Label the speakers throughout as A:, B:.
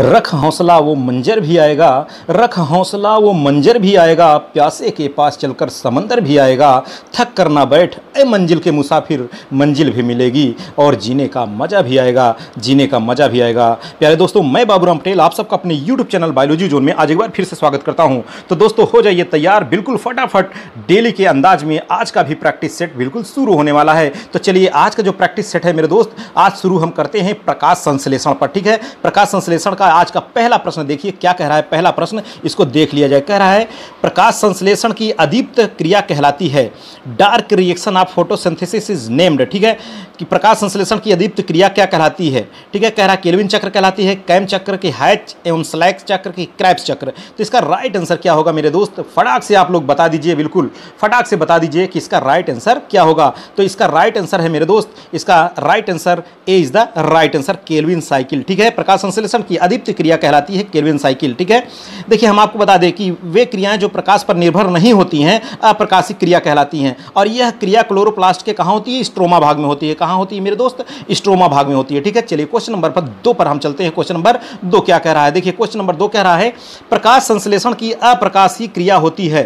A: रख हौसला वो मंजर भी आएगा रख हौसला वो मंजर भी आएगा प्यासे के पास चलकर समंदर भी आएगा थक कर ना बैठ ए मंजिल के मुसाफिर मंजिल भी मिलेगी और जीने का मज़ा भी आएगा जीने का मज़ा भी आएगा प्यारे दोस्तों मैं बाबूराम पटेल आप सबका अपने यूट्यूब चैनल बायोलॉजी जोन में आज एक बार फिर से स्वागत करता हूँ तो दोस्तों हो जाइए तैयार बिल्कुल फटाफट डेली के अंदाज में आज का भी प्रैक्टिस सेट बिल्कुल शुरू होने वाला है तो चलिए आज का जो प्रैक्टिस सेट है मेरे दोस्त आज शुरू हम करते हैं प्रकाश संश्लेषण पर ठीक है प्रकाश संश्लेषण का है आज का पहला प्रश्न देखिए क्या कह रहा है पहला प्रश्न इसको देख लिया जाए कह रहा है प्रकाश संश्लेषण की अधिप्त क्रिया कहलाती है dark reaction of photosynthesis is named ठीक है कि प्रकाश संश्लेषण की अधिप्त क्रिया क्या कहलाती है ठीक है कह रहा है केलविन चक्र कहलाती है कैम चक्र की हैच एवं स्लैक्स चक्र की क्रैप्स चक्र तो इसका राइट आंसर क्या होगा मेरे दोस्त फटाक से आप लोग बता दीजिए बिल्कुल फटाक से बता दीजिए कि इसका राइट आंसर क्या होगा तो इसका राइट आंसर है मेरे दोस्त इसका right answer A is the right answer Calvin cycle ठीक है प्रकाश संश्लेषण की अधिप्त क्रिया कहलाती है केल्विन साइकिल ठीक है देखिए हम आपको बता दें कि वे क्रियाएं जो प्रकाश पर निर्भर नहीं होती हैं अप्रकाशिक क्रिया कहलाती हैं और यह क्रिया क्लोरोप्लास्ट के कहाँ होती है स्ट्रोमा भाग में होती है कहाँ होती है मेरे दोस्त स्ट्रोमा भाग में होती है ठीक है चलिए क्वेश्चन नंबर पर दो पर हम चलते हैं क्वेश्चन नंबर दो क्या कह रहा है देखिए क्वेश्चन नंबर दो कह रहा है प्रकाश संश्लेषण की अप्रकाशीय क्रिया होती है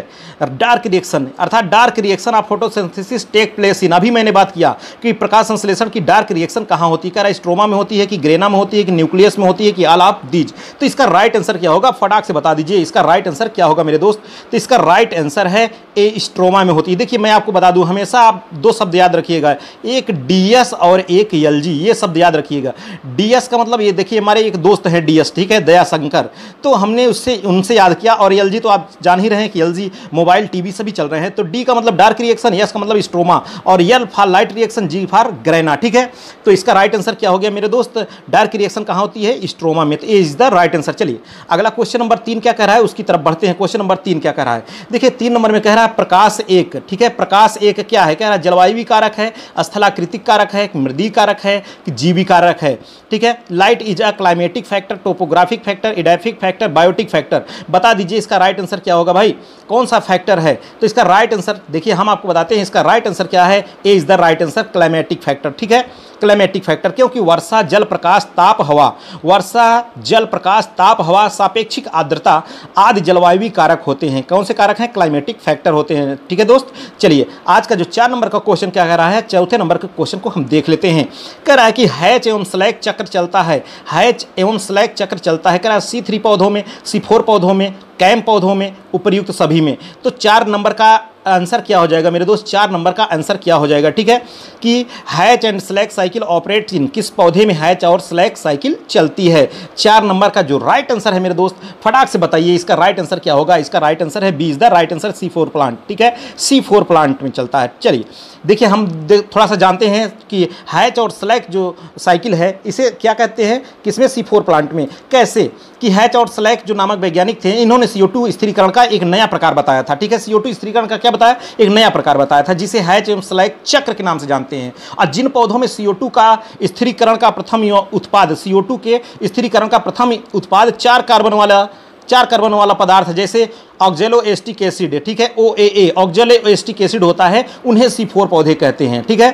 A: डार्क रिएक्शन अर्थात dark reaction of photosynthesis take place in अभी मैंने बात किया कि प्रकाश संश्लेषण की डार्क रिएक्शन कहाँ होती है कह रहा है स्ट्रोमा में होती है कि ग्रेना में होती है कि न्यूक्लियस में होती है कि आला आप दीज तो इसका राइट आंसर क्या होगा फटाक से बता दीजिए इसका राइट आंसर क्या होगा मेरे दोस्त तो इसका राइट आंसर है ए स्ट्रोमा में होती है देखिए मैं आपको बता दूं हमेशा आप दो शब्द याद रखिएगा एक डीएस और एक एल ये शब्द याद रखिएगा डीएस का मतलब ये देखिए हमारे एक दोस्त हैं डीएस ठीक है दयाशंकर तो हमने उससे उनसे याद किया और एल तो आप जान ही रहे हैं कि एल मोबाइल टी वी चल रहे हैं तो डी का मतलब डार्क रिएक्शन यस का मतलब स्ट्रोमा और यल फार लाइट रिएक्शन जी फार ग्रेना ठीक है तो इसका राइट आंसर क्या हो गया मेरे दोस्त डार्क रिएक्शन कहाँ होती है स्ट्रोमा में तो A is the right answer चलिए अगला क्वेश्चन नंबर तीन क्या कह रहा है उसकी तरफ बढ़ते हैं क्वेश्चन नंबर तीन क्या कह रहा है देखिए तीन नंबर में कह रहा है प्रकाश एक ठीक है प्रकाश एक क्या है कह रहा है जलवायु कारक है स्थलाकृतिक कारक है मृदी कारक है कि जीवी कारक है ठीक है light is a climatic factor topographic factor edaphic factor biotic factor बता दीजिए इसका राइट आंसर क्या होगा भाई कौन सा फैक्टर है तो इसका राइट आंसर देखिए हम आपको बताते हैं इसका राइट आंसर क्या है A is the right answer climatic factor ठीक है क्लाइमेटिक फैक्टर क्योंकि वर्षा जल प्रकाश ताप हवा वर्षा जल प्रकाश ताप हवा सापेक्षिक आर्द्रता आदि जलवायु कारक होते हैं कौन से कारक हैं क्लाइमेटिक फैक्टर होते हैं ठीक है दोस्त चलिए आज का जो चार नंबर का क्वेश्चन क्या कह रहा है चौथे नंबर के क्वेश्चन को हम देख लेते हैं कह रहा है कि हैच एवं स्लैक चक्र चलता है हैच एवं स्लैक चक्र चलता है कह रहा है सी थ्री पौधों में सी फोर पौधों में कैम पौधों में उपयुक्त सभी में तो चार नंबर का आंसर क्या हो जाएगा मेरे दोस्त चार नंबर का आंसर क्या हो जाएगा ठीक है कि Hatch and Slack cycle operate in किस पौधे में हैच और स्लैक साइकिल चलती है चार नंबर का जो राइट आंसर है मेरे दोस्त फटाक से बताइए इसका राइट आंसर क्या होगा इसका राइट आंसर है B is the right answer C four plant ठीक है सी फोर प्लांट में चलता है चलिए देखिए हम थोड़ा सा जानते हैं कि हैच और स्लैक जो साइकिल है इसे क्या कहते हैं किसमें सी फोर प्लांट में कैसे कि हैच और स्लैक जो नामक वैज्ञानिक थे इन्होंने सी ओ स्थिरीकरण का एक नया प्रकार बताया था ठीक है सी ओ स्थिरीकरण का क्या बताया एक नया प्रकार बताया था जिसे हैच एवं स्लैक चक्र के नाम से जानते हैं और जिन पौधों में सी का स्थिरीकरण का प्रथम उत्पाद सी के स्थिरीकरण का प्रथम उत्पाद चार कार्बन वाला चार कार्बन वाला पदार्थ जैसे ऑक्जेलो एस्टिक एसिड ठीक है ओ ए एक्जेलो एस्टिक एसिड होता है उन्हें सी फोर पौधे कहते हैं ठीक है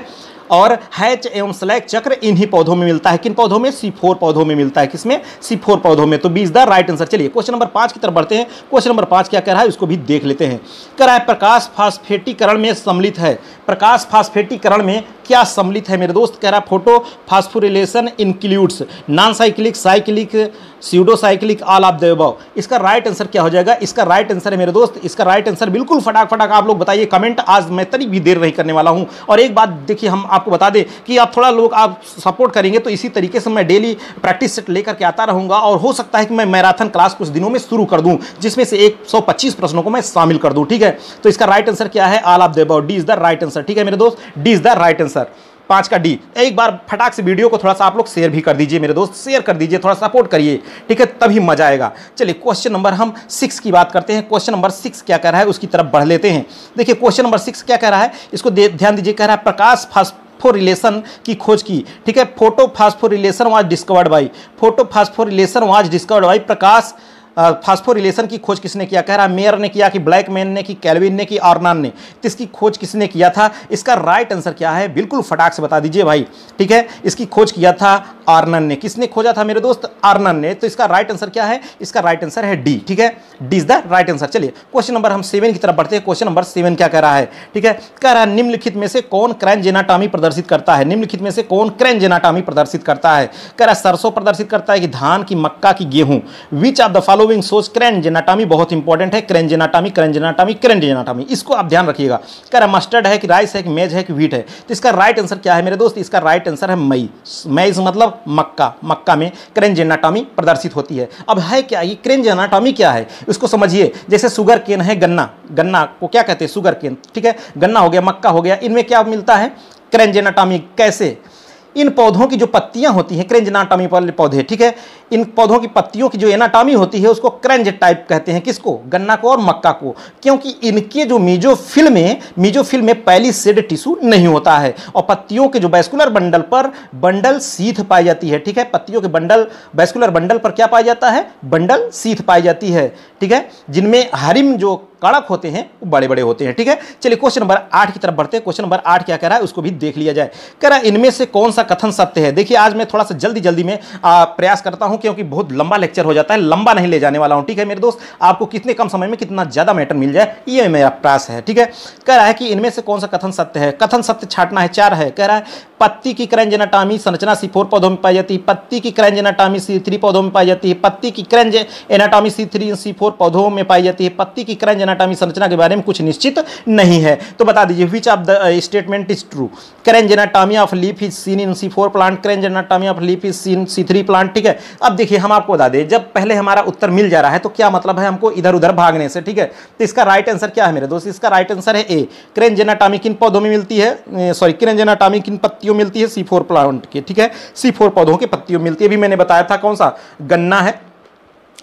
A: और हैच एवं स्लैक चक्र इन्हीं पौधों में मिलता है किन पौधों में सी फोर पौधों में मिलता है किसमें सी फोर पौधों में तो B is the right answer चलिए क्वेश्चन नंबर पांच की तरफ बढ़ते हैं क्वेश्चन नंबर पांच क्या कह रहा है उसको भी देख लेते हैं कह रहा है प्रकाश फास्फेटीकरण में सम्मिलित है प्रकाश फास्फेटीकरण में क्या सम्मिलित है मेरे दोस्त कह रहा है photophosphorylation includes non cyclic cyclic cyclic all of them इसका राइट आंसर क्या हो जाएगा इसका राइट आंसर है मेरे दोस्त इसका राइट आंसर बिल्कुल फटाक फटाक आप लोग बताइए कमेंट आज मैं तरी भी देर नहीं करने वाला हूं और एक बात देखिए हम आपको बता दें कि आप थोड़ा लोग आप सपोर्ट करेंगे तो इसी तरीके से मैं डेली प्रैक्टिस सेट लेकर के आता रहूंगा और हो सकता है कि मैं मैराथन क्लास कुछ दिनों में शुरू कर दूं जिसमें से एक प्रश्नों को मैं शामिल कर दूं ठीक है तो इसका राइट आंसर क्या है all of the above D is the right answer ठीक है मेरे दोस्त D is the right answer पांच का डी एक बार फटाक से वीडियो को थोड़ा सा आप लोग शेयर भी कर दीजिए मेरे दोस्त शेयर कर दीजिए थोड़ा सपोर्ट करिए ठीक है तभी मजा आएगा चलिए क्वेश्चन नंबर हम सिक्स की बात करते हैं क्वेश्चन नंबर सिक्स क्या कह रहा है उसकी तरफ बढ़ लेते हैं देखिए क्वेश्चन नंबर सिक्स क्या कह रहा है इसको ध्यान दीजिए कह रहा है प्रकाश फास्ट फास्फोरिलेशन की खोज की ठीक है photophosphorylation was discovered by photophosphorylation was discovered by प्रकाश फास्फोरिलेशन की खोज किसने किया कह रहा मेयर ने किया कि ब्लैक मैन ने कि कैलविन ने की आर्नान ने इसकी खोज किसने किया था इसका राइट आंसर क्या है बिल्कुल फटाक से बता दीजिए भाई ठीक है इसकी खोज किया था आर्नन ने किसने खोजा था मेरे दोस्त आर्नन ने तो इसका राइट आंसर क्या है इसका राइट आंसर है डी ठीक है D is the right answer चलिए क्वेश्चन नंबर हम सेवन की तरफ बढ़ते हैं क्वेश्चन नंबर सेवन क्या कह रहा है ठीक है कह रहा है निम्नलिखित में से कौन क्रैन जेनाटामी प्रदर्शित करता है निम्नलिखित में से कौन क्रैन जेनाटामी प्रदर्शित करता है कह रहा है सरसों प्रदर्शित करता है कि धान की मक्का की गेहूं which of the follow following shows Kranz anatomy बहुत इंपॉर्टेंट है क्रेंज एनाटामी क्रेंज एनाटामी क्रेंज एनाटामी इसको आप ध्यान रखिएगा कह रहा मस्टर्ड है कि राइस है कि मेज है कि व्हीट है तो इसका राइट आंसर क्या है मेरे दोस्त इसका राइट आंसर है मई मैज मतलब मक्का मक्का में क्रेंज एनाटामी प्रदर्शित होती है अब है क्या ये क्रेंज एनाटामी क्या है इसको समझिए जैसे सुगर केन है गन्ना गन्ना को क्या कहते हैं सुगर केन ठीक है गन्ना हो गया मक्का हो गया इनमें क्या मिलता है क्रेंज एनाटामी कैसे इन पौधों की जो पत्तियां होती हैं क्रेंज नाटामी वाले पौधे ठीक है इन पौधों की पत्तियों की जो एनाटामी होती है उसको क्रेंज टाइप कहते हैं किसको गन्ना को और मक्का को क्योंकि इनके जो मीजोफिल में मीजोफिल में पहली सेड टिश्यू नहीं होता है और पत्तियों के जो वैस्कुलर बंडल पर बंडल सीथ पाई जाती है ठीक है पत्तियों के बंडल वैस्कुलर बंडल पर क्या पाया जाता है बंडल सीथ पाई जाती है ठीक है जिनमें हरिम जो कड़क होते हैं वो बड़े बड़े होते हैं ठीक है चलिए क्वेश्चन नंबर आठ की तरफ बढ़ते हैं क्वेश्चन नंबर आठ क्या कह रहा है उसको भी देख लिया जाए कह रहा है इनमें से कौन सा सा कथन सत्य है देखिए आज मैं थोड़ा सा जल्दी जल्दी में प्रयास करता हूं क्योंकि बहुत लंबा लेक्चर हो जाता है लंबा नहीं ले जाने वाला हूं ठीक है मेरे दोस्त आपको कितने कम समय में कितना ज़्यादा मैटर मिल जाए ये मेरा प्रयास है ठीक है कह रहा है कि इनमें से कौन सा कथन सत्य है कथन सत्य छाटना है चार है कह रहा है पत्ती की क्रंज एनाटामी संरचना सी फोर पौधों में पाई जाती है पत्ती की क्रंज एनाटामी सी थ्री पौधों में पाई जाती है पत्ती की Kranz anatomy C three C four पौधों में पाई जाती है पत्ती की क्रंज एनाटामी संरचना के बारे में कुछ निश्चित नहीं है तो बता दीजिए which of the statement is true Kranz anatomy of leaf is seen in seen C four plant Kranz anatomy of leaf is seen C three plant ठीक है अब देखिए हम आपको बता दें जब पहले हमारा उत्तर मिल जा रहा है तो क्या मतलब है हमको इधर उधर भागने से ठीक है तो इसका राइट आंसर क्या है मेरे दोस्त इसका राइट आंसर है ए क्रेन जेनाटामी किन पौधों में मिलती है सॉरी क्रेन जेनाटामी किन पत्तियों मिलती है सी फोर प्लांट की ठीक है सी फोर पौधों की पत्तियों मिलती है अभी मैंने बताया था कौन सा गन्ना है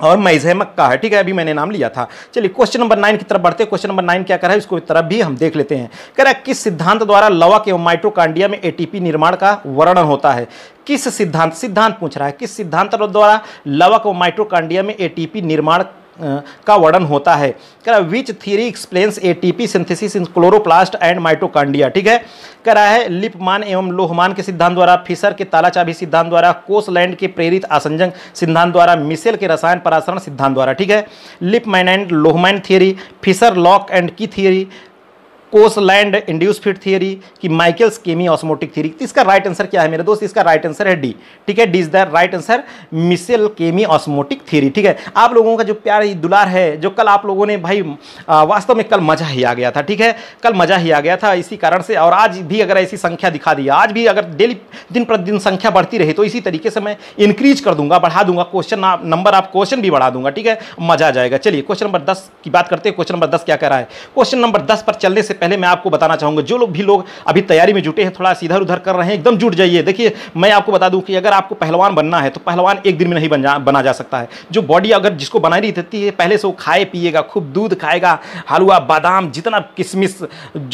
A: और मैजहमक मक्का है ठीक है अभी मैंने नाम लिया था चलिए क्वेश्चन नंबर नाइन की तरफ बढ़ते हैं क्वेश्चन नंबर नाइन क्या कर रहा है इसको तरफ भी हम देख लेते हैं कह रहा है किस सिद्धांत द्वारा लवक एवं माइट्रोकांडिया में एटीपी निर्माण का वर्णन होता है किस सिद्धांत सिद्धांत पूछ रहा है किस सिद्धांत द्वारा लवक एवं माइट्रोकांडिया में एटीपी निर्माण का वर्णन होता है कह रहा which theory explains A T P synthesis in chloroplast and mitochondria ठीक है कह रहा है लिपमान एवं लोहमान के सिद्धांत द्वारा फिशर के तालाचाबी सिद्धांत द्वारा कोसलैंड के प्रेरित आसंजन सिद्धांत द्वारा मिसेल के रसायन परासरण सिद्धांत द्वारा ठीक है Lipmann and Lohmann theory Fischer lock and key theory Koshland induced fit theory कि माइकल्स केमी ऑस्मोटिक थियरी तो इसका राइट आंसर क्या है मेरे दोस्त इसका राइट आंसर है डी ठीक है D is the right answer Mitchell chemiosmotic theory ठीक है आप लोगों का जो प्यार दुलार है जो कल आप लोगों ने भाई वास्तव में कल मज़ा ही आ गया था ठीक है कल मज़ा ही आ गया था इसी कारण से और आज भी अगर ऐसी संख्या दिखा दी आज भी अगर डेली दिन प्रतिदिन संख्या बढ़ती रही तो इसी तरीके से मैं इंक्रीज कर दूंगा बढ़ा दूंगा क्वेश्चन नंबर आप क्वेश्चन भी बढ़ा दूंगा ठीक है मज़ा आ जाएगा चलिए क्वेश्चन नंबर दस की बात करते हैं क्वेश्चन नंबर दस क्या कह रहा है क्वेश्चन नंबर दस पर चलने से पहले पहले मैं आपको बताना चाहूंगा जो लोग भी लोग अभी तैयारी में जुटे हैं थोड़ा सीधा उधर कर रहे हैं एकदम जुट जाइए देखिए मैं आपको बता दूं कि अगर आपको पहलवान बनना है तो पहलवान एक दिन में नहीं बन जा बना जा सकता है जो बॉडी अगर जिसको बनाई रहती है पहले से वो खाए पिएगा खूब दूध खाएगा हलवा बादाम जितना किशमिश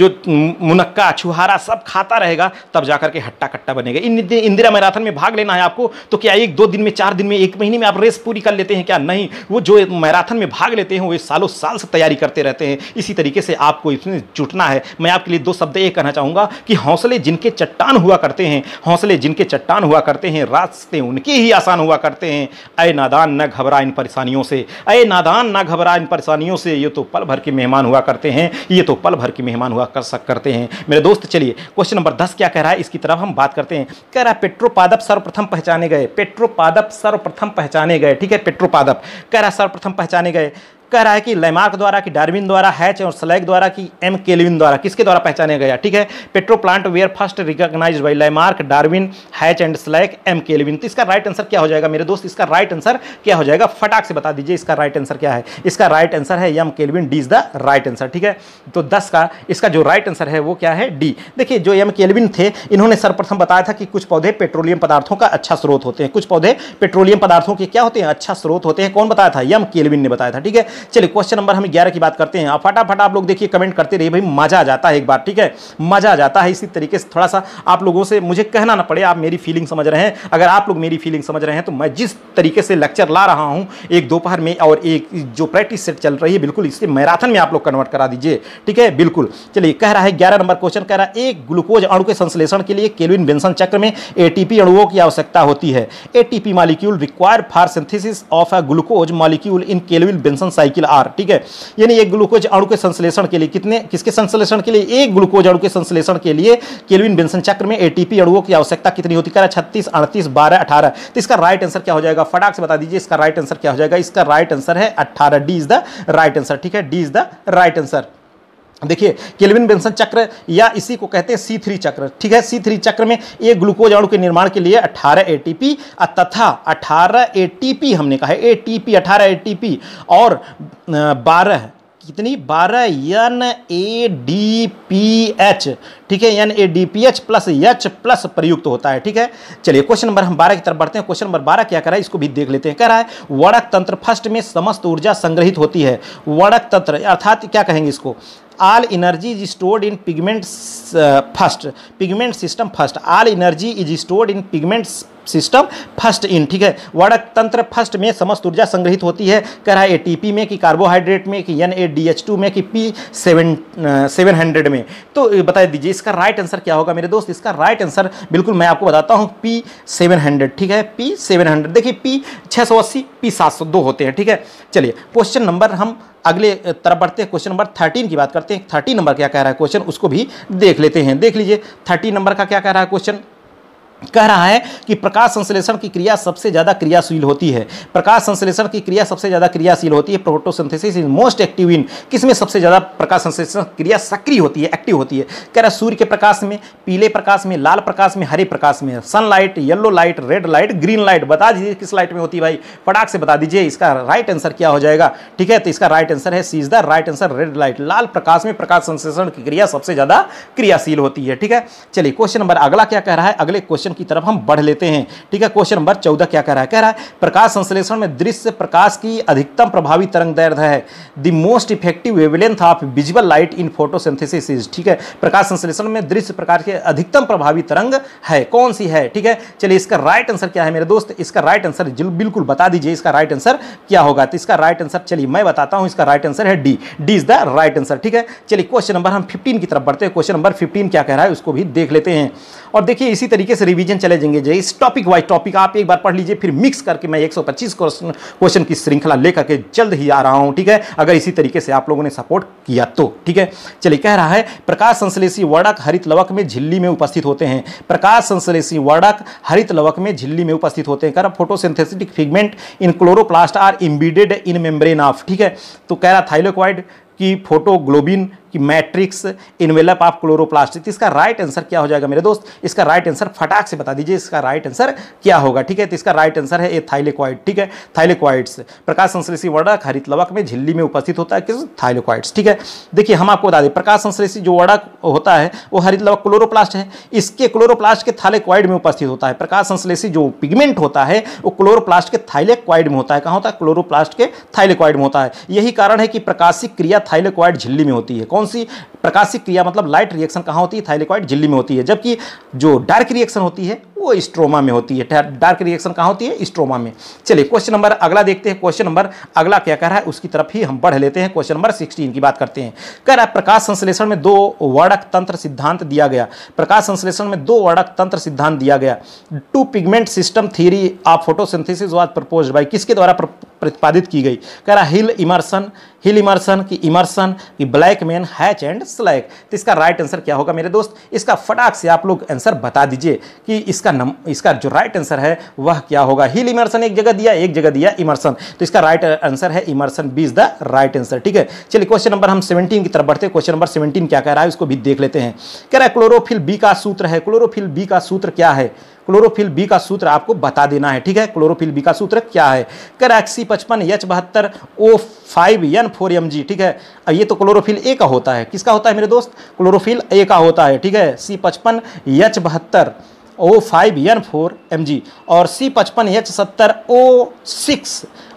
A: जो मुनक्का छुहारा सब खाता रहेगा तब जाकर के हट्टा कट्टा बनेगा इन इंदिरा मैराथन में भाग लेना है आपको तो क्या एक दो दिन में चार दिन में एक महीने में आप रेस पूरी कर लेते हैं क्या नहीं वो जो मैराथन में भाग लेते हैं वो सालों साल से तैयारी करते रहते हैं इसी तरीके से आपको इसमें जुट उठना है मैं आपके लिए दो शब्द ये कहना चाहूँगा कि हौसले जिनके चट्टान हुआ करते हैं हौसले जिनके चट्टान हुआ करते हैं रास्ते उनके ही आसान हुआ करते हैं अय नादान न घबरा इन परेशानियों से अय नादान ना घबरा इन परेशानियों से ये तो पल भर के मेहमान हुआ करते हैं ये तो पल भर के मेहमान हुआ कर सक करते हैं मेरे दोस्त चलिए क्वेश्चन नंबर दस क्या कह रहा है इसकी तरफ हम बात करते हैं कह रहा है पेट्रोपादप सर्वप्रथम पहचाने गए पेट्रोपादप सर्वप्रथम पहचाने गए ठीक है पेट्रोपादप कह रहा सर्वप्रथम पहचाने गए कह रहा है कि लेमार्क द्वारा कि डार्विन द्वारा हैच और स्लैग द्वारा कि एम केलविन द्वारा किसके द्वारा पहचाने गया ठीक है पेट्रो plant were first recognise by Lamarck Darwin Hatch and Slack M Calvin तो इसका राइट आंसर क्या हो जाएगा मेरे दोस्त इसका राइट आंसर क्या हो जाएगा फटाक से बता दीजिए इसका राइट आंसर क्या है इसका राइट आंसर है M Calvin D is the right answer ठीक है तो दस का इसका जो राइट आंसर है वो क्या है डी देखिए जो एम केलविन थे इन्होंने सर्वप्रथम बताया था कि कुछ पौधे पेट्रोलियम पदार्थों का अच्छा स्रोत होते हैं कुछ पौधे पेट्रोलियम पदार्थों के क्या होते हैं अच्छा स्रोत होते हैं कौन बताया था यम केलविन ने बताया था ठीक है चलिए क्वेश्चन नंबर हम ग्यारह की बात करते हैं फटाफट आप लोग देखिए कमेंट करते रहिए भाई मजा आ जाता है एक बार ठीक है मजा आ जाता है इसी तरीके से थोड़ा सा आप लोगों से मुझे कहना ना पड़े आप मेरी फीलिंग समझ रहे हैं अगर आप लोग मेरी फीलिंग समझ रहे हैं तो मैं जिस तरीके से लेक्चर ला रहा हूँ एक दोपहर में और एक जो प्रैक्टिस सेट चल रही है बिल्कुल इसे मैराथन में आप लोग कन्वर्ट करा दीजिए ठीक है बिल्कुल चलिए कह रहा है ग्यारह नंबर क्वेश्चन कह रहा है एक ग्लूकोज अणु के संश्लेषण के लिए केलविन बेंसन चक्र में एटीपी अणुओं की आवश्यकता होती है ATP molecule require for synthesis of a glucose molecule in Calvin Benson cycle cycle are ठीक है यानी एक ग्लूकोज अणु के संश्लेषण के लिए कितने किसके संश्लेषण के लिए एक ग्लूकोज अणु के संश्लेषण के लिए केल्विन बेंसन चक्र में एटीपी अणुओं की आवश्यकता कितनी होती है छत्तीस अड़तीस बारह अठारह तो इसका राइट आंसर क्या हो जाएगा फटाक से बता दीजिए इसका राइट आंसर क्या हो जाएगा इसका राइट आंसर है अट्ठारह D is the right answer ठीक है D is the right answer देखिए केल्विन बेंसन चक्र या इसी को कहते हैं सी थ्री चक्र ठीक है सी थ्री चक्र में एक ग्लूकोज अणु के निर्माण के लिए 18 एटीपी तथा 18 एटीपी हमने कहा है एटीपी 18 एटीपी और 12 कितनी 12 N A D P H ठीक है N A D P H plus H plus प्रयुक्त होता है ठीक है चलिए क्वेश्चन नंबर हम बारह की तरफ बढ़ते हैं क्वेश्चन नंबर बारह क्या कर रहा है इसको भी देख लेते हैं कह रहा है वड़क तंत्र फर्स्ट में समस्त ऊर्जा संग्रहित होती है वड़क तंत्र अर्थात क्या कहेंगे इसको all energy is stored in pigments first pigment system first all energy is stored in pigments system first in ठीक है वर्णक तंत्र फर्स्ट में समस्त ऊर्जा संग्रहित होती है कह रहा है एटीपी में कि कार्बोहाइड्रेट में कि N A D H two में कि पी सेवन सेवन हंड्रेड में तो बता दीजिए इसका राइट आंसर क्या होगा मेरे दोस्त इसका राइट आंसर बिल्कुल मैं आपको बताता हूँ पी सेवन हंड्रेड ठीक है पी सेवन हंड्रेड देखिए पी छः सौ अस्सी पी सात सौ दो होते हैं ठीक है चलिए क्वेश्चन नंबर हम अगले तरफ बढ़ते हैं क्वेश्चन नंबर थर्टीन की बात करते हैं थर्टीन नंबर क्या कह रहा है क्वेश्चन उसको भी देख लेते हैं देख लीजिए थर्टीन नंबर का क्या कह रहा है क्वेश्चन कह रहा है कि प्रकाश संश्लेषण की क्रिया सबसे ज़्यादा क्रियाशील होती है प्रकाश संश्लेषण की क्रिया सबसे ज़्यादा क्रियाशील होती है photosynthesis is most active in किस में सबसे ज़्यादा प्रकाश संश्लेषण क्रिया सक्रिय होती है एक्टिव होती है कह रहा है सूर्य के प्रकाश में पीले प्रकाश में लाल प्रकाश में हरे प्रकाश में sunlight yellow light red light green light बता दीजिए किस लाइट में होती है भाई फटाक से बता दीजिए इसका राइट आंसर क्या हो जाएगा ठीक है तो इसका राइट आंसर है C is the right answer red light लाल प्रकाश में प्रकाश संश्लेषण की क्रिया सबसे ज़्यादा क्रियाशील होती है ठीक है चलिए क्वेश्चन नंबर अगला क्या कह रहा है अगले क्वेश्चन क्वेश्चन की तरफ हम बढ़ लेते हैं ठीक है क्वेश्चन नंबर चौदह क्या कह रहा है कह रहा है प्रकाश संश्लेषण में दृश्य प्रकाश की अधिकतम प्रभावी तरंग दैर्ध्य है the most effective wavelength of visual light in photosynthesis is ठीक है प्रकाश संश्लेषण में दृश्य प्रकार की अधिकतम प्रभावी तरंग है कौन सी है ठीक है चलिए इसका राइट आंसर क्या है मेरे दोस्त इसका राइट आंसर बिल्कुल बता दीजिए इसका राइट आंसर क्या होगा तो इसका राइट आंसर चलिए मैं बताता हूँ इसका राइट आंसर है D D is the right answer ठीक है चलिए क्वेश्चन नंबर हम फिफ्टीन की तरफ बढ़ते हैं क्वेश्चन नंबर फिफ्टीन क्या कह रहा है उसको भी देख लेते हैं और देखिए इसी तरीके से रिव्यू रिवीजन चले जाएंगे जो इस टॉपिक वाइज टॉपिक आप एक बार पढ़ लीजिए फिर मिक्स करके मैं 125 क्वेश्चन क्वेश्चन की श्रृंखला लेकर के जल्द ही आ रहा हूँ ठीक है अगर इसी तरीके से आप लोगों ने सपोर्ट किया तो ठीक है चलिए कह रहा है प्रकाश संश्लेषी वर्डक हरित लवक में झिल्ली में उपस्थित होते हैं प्रकाश संश्लेषी वर्डक हरित लवक में झिल्ली में उपस्थित होते हैं कह रहा photosynthetic pigment in chloroplast are embedded in membrane of ठीक है तो कह रहा थाइलोक्वाइड की फोटोग्लोबिन कि मैट्रिक्स इनवेलप ऑफ क्लोरोप्लास्ट तो इसका राइट आंसर क्या हो जाएगा मेरे दोस्त इसका राइट आंसर फटाक से बता दीजिए इसका राइट आंसर क्या होगा ठीक है तो इसका राइट आंसर है ए थाइलेक्वाइड ठीक है थाइलेक्वाइड्स प्रकाश संश्लेषी वर्डक हरित लवक में झिल्ली में उपस्थित होता है किस थाइलेक्वाइड्स ठीक है देखिए हम आपको बता दें प्रकाश संश्लेषी जो वर्डक होता है वो हरित लवक क्लोरोप्लास्ट है इसके क्लोरोप्लास्ट के थाइलेक्वाइड में उपस्थित होता है प्रकाश संश्लेषी जो पिगमेंट होता है वो क्लोरोप्लास्ट के थाइलेक्वाइड में होता है कहाँ होता है क्लोरोप्लास्ट के थाइलेक्वाइड में होता है यही कारण है कि प्रकाशिक क्रिया थाइलेक्वाइड झिल्ली में होती है कौन कौन सी प्रकाशिक क्रिया मतलब लाइट रिएक्शन कहाँ होती है थाइलिकॉइड झिल्ली में होती है जबकि जो डार्क रिएक्शन होती है वो स्ट्रोमा में होती है डार्क रिएक्शन कहाँ होती है स्ट्रोमा में चलिए क्वेश्चन नंबर अगला देखते हैं क्वेश्चन नंबर अगला क्या कह रहा है उसकी तरफ ही हम बढ़ लेते हैं क्वेश्चन नंबर सिक्सटीन की बात करते हैं कह रहा है प्रकाश संश्लेषण में दो वर्णक तंत्र सिद्धांत दिया गया प्रकाश संश्लेषण में दो वर्णक तंत्र सिद्धांत दिया गया two pigment system theory of photosynthesis was propose by किसके द्वारा प्रतिपादित की गई कह रहा हिल इमर्सन हिल इमर्सन की इमर्सन की Blackman Hatch and Slack तो इसका राइट आंसर क्या होगा मेरे दोस्त इसका फटाक से आप लोग आंसर बता दीजिए कि इसका नम इसका जो राइट आंसर है वह क्या होगा हिल इमर्सन एक जगह दिया एक जगह दिया इमर्सन तो इसका राइट आंसर है Emerson B is the right answer ठीक है चलिए क्वेश्चन नंबर हम सेवनटीन की तरफ बढ़ते हैं क्वेश्चन नंबर सेवनटीन क्या कह रहा है उसको भी देख लेते हैं कह रहा है क्लोरोफिल बी का सूत्र है क्लोरोफिल बी का सूत्र क्या है क्लोरोफिल बी का सूत्र आपको बता देना है ठीक है क्लोरोफिल बी का सूत्र क्या है कह रहा पचपन एच बहत्तर O five N four M G ठीक है अब ये तो क्लोरोफिल ए का होता है किसका होता है मेरे दोस्त क्लोरोफिल ए का होता है ठीक है सी पचपन एच बहत्तर O five N four M G और सी पचपन एच सत्तर ओ सिक्स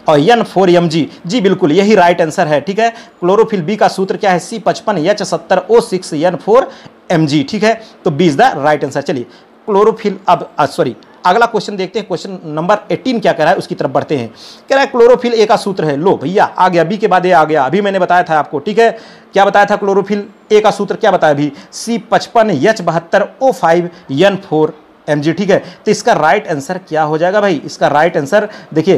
A: और एन फोर एम जी जी बिल्कुल यही राइट आंसर है ठीक है क्लोरोफिल बी का सूत्र क्या है सी पचपन एच सत्तर O six N four M G ठीक है तो B is the right answer चलिए क्लोरोफिल अब सॉरी अगला क्वेश्चन देखते हैं क्वेश्चन नंबर 18 क्या कह रहा है उसकी तरफ बढ़ते हैं कह रहा है क्लोरोफिल ए का सूत्र है लो भैया आ गया बी के बाद ये आ गया अभी मैंने बताया था आपको ठीक है क्या बताया था क्लोरोफिल ए का सूत्र क्या बताया अभी सी पचपन एच बहत्तर O five N four M G ठीक है तो इसका राइट आंसर क्या हो जाएगा भाई इसका राइट आंसर देखिए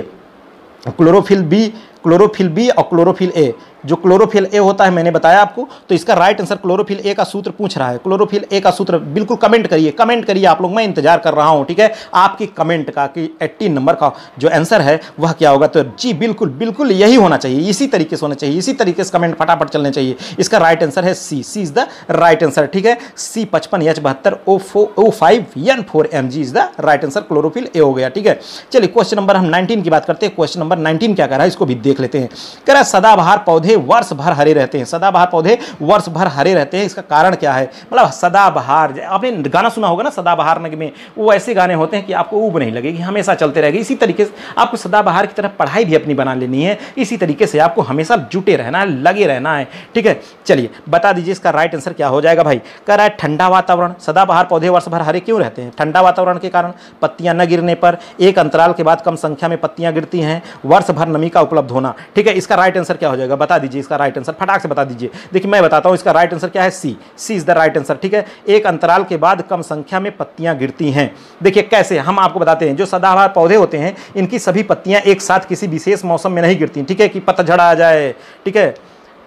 A: क्लोरोफिल बी क्लोरोफिल बी और क्लोरोफिल ए जो क्लोरोफिल ए होता है मैंने बताया आपको तो इसका राइट आंसर क्लोरोफिल ए का सूत्र पूछ रहा है क्लोरोफिल ए का सूत्र बिल्कुल कमेंट करिए कमेंट करिए आप लोग मैं इंतजार कर रहा हूँ ठीक है आपकी कमेंट का कि एट्टीन नंबर का जो आंसर है वह क्या होगा तो जी बिल्कुल बिल्कुल यही होना चाहिए इसी तरीके से होना चाहिए इसी तरीके से कमेंट फटाफट चलने चाहिए इसका राइट आंसर है C C is the right answer ठीक है सी पचपन एच बहत्तर O four O five N four M G is the right answer chlorophyll A हो गया ठीक है चलिए क्वेश्चन नंबर हम नाइनटीन की बात करते हैं क्वेश्चन नंबर नाइनटीन क्या कर रहा है इसको भी देख देख लेते हैं कह रहा सदाबहार पौधे वर्ष भर हरे रहते हैं सदाबहार पौधे वर्ष भर हरे रहते हैं इसका कारण क्या है मतलब सदाबहार आपने गाना सुना होगा ना सदाबहार में वो ऐसे गाने होते हैं कि आपको ऊब नहीं लगेगी हमेशा चलते रहेगी इसी तरीके से आपको सदाबहार की तरह पढ़ाई भी अपनी बना लेनी है इसी तरीके से आपको हमेशा जुटे रहना है लगे रहना है ठीक है चलिए बता दीजिए इसका राइट आंसर क्या हो जाएगा भाई कह रहा है ठंडा वातावरण सदाबहार पौधे वर्ष भर हरे क्यों रहते हैं ठंडा वातावरण के कारण पत्तियां न गिरने पर एक अंतराल के बाद कम संख्या में पत्तियां गिरती हैं वर्ष भर नमी का उपलब्ध होना होना ठीक है इसका राइट आंसर क्या हो जाएगा बता दीजिए इसका राइट आंसर फटाक से बता दीजिए देखिए मैं बताता हूँ इसका राइट आंसर क्या है C C is the right answer ठीक है एक अंतराल के बाद कम संख्या में पत्तियाँ गिरती हैं देखिए कैसे हम आपको बताते हैं जो सदाबार पौधे होते हैं इनकी सभी पत्तियाँ एक साथ किसी विशेष मौसम में नहीं गिरती ठीक है कि पतझड़ आ जाए ठीक है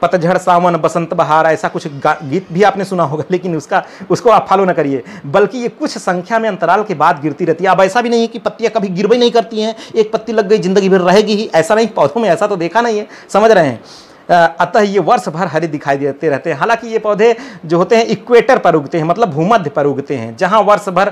A: पतझड़ सावन बसंत बहार ऐसा कुछ गीत भी आपने सुना होगा लेकिन उसका उसको आप फॉलो ना करिए बल्कि ये कुछ संख्या में अंतराल के बाद गिरती रहती है अब ऐसा भी नहीं है कि पत्तियाँ कभी भी नहीं करती हैं एक पत्ती लग गई जिंदगी भर रहेगी ही ऐसा नहीं पौधों में ऐसा तो देखा नहीं है समझ रहे हैं अतः ये वर्ष भर हरे दिखाई देते रहते हैं हालांकि ये पौधे जो होते हैं इक्वेटर पर उगते हैं मतलब भूमध्य पर उगते हैं जहाँ वर्ष भर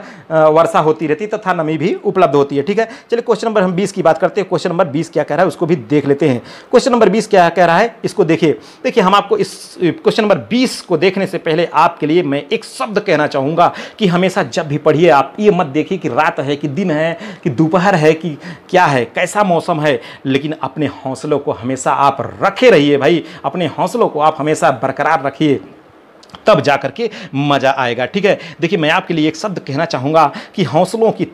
A: वर्षा होती रहती है तथा नमी भी उपलब्ध होती है ठीक है चलिए क्वेश्चन नंबर हम बीस की बात करते हैं क्वेश्चन नंबर बीस क्या कह रहा है उसको भी देख लेते हैं क्वेश्चन नंबर बीस क्या कह रहा है इसको देखिए देखिए हम आपको इस क्वेश्चन नंबर बीस को देखने से पहले आपके लिए मैं एक शब्द कहना चाहूँगा कि हमेशा जब भी पढ़िए आप ये मत देखिए कि रात है कि दिन है कि दोपहर है कि क्या है कैसा मौसम है लेकिन अपने हौसलों को हमेशा आप रखे रहिए भाई भाई अपने हौसलों को आप हमेशा बरकरार रखिए तब जा करके मज़ा आएगा ठीक है देखिए मैं आपके लिए एक शब्द कहना चाहूँगा कि हौसलों की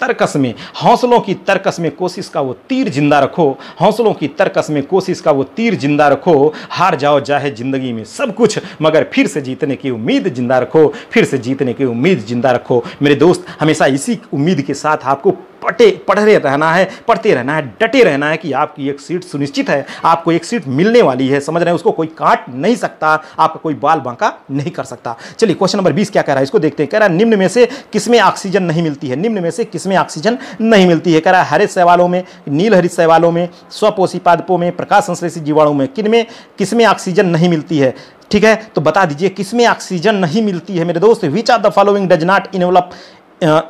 A: तरकस में हौसलों की तरकस में कोशिश का वो तीर जिंदा रखो हौसलों की तर्कस में कोशिश का वो तीर जिंदा रखो हार जाओ चाहे ज़िंदगी में सब कुछ मगर फिर से जीतने की उम्मीद जिंदा रखो फिर से जीतने की उम्मीद जिंदा रखो मेरे दोस्त हमेशा इसी उम्मीद के साथ आपको पटे पढ़े रहना है पढ़ते रहना है डटे रहना है कि आपकी एक सीट सुनिश्चित है आपको एक सीट मिलने वाली है समझ रहे हैं उसको कोई काट नहीं सकता आपका कोई बाल बांका नहीं कर सकता चलिए क्वेश्चन नंबर बीस क्या कह रहा है इसको देखते हैं कह रहा है निम्न में से किसमें ऑक्सीजन नहीं मिलती है निम्न में से किसमें ऑक्सीजन नहीं मिलती है कह रहा है हरित सवालों में नील हरित सवालों में स्वपोषी पादपों में प्रकाश संश्लेषित जीवाणों में किन में किसमें ऑक्सीजन नहीं मिलती है ठीक है तो बता दीजिए किसमें ऑक्सीजन नहीं मिलती है मेरे दोस्त which are the following does not involve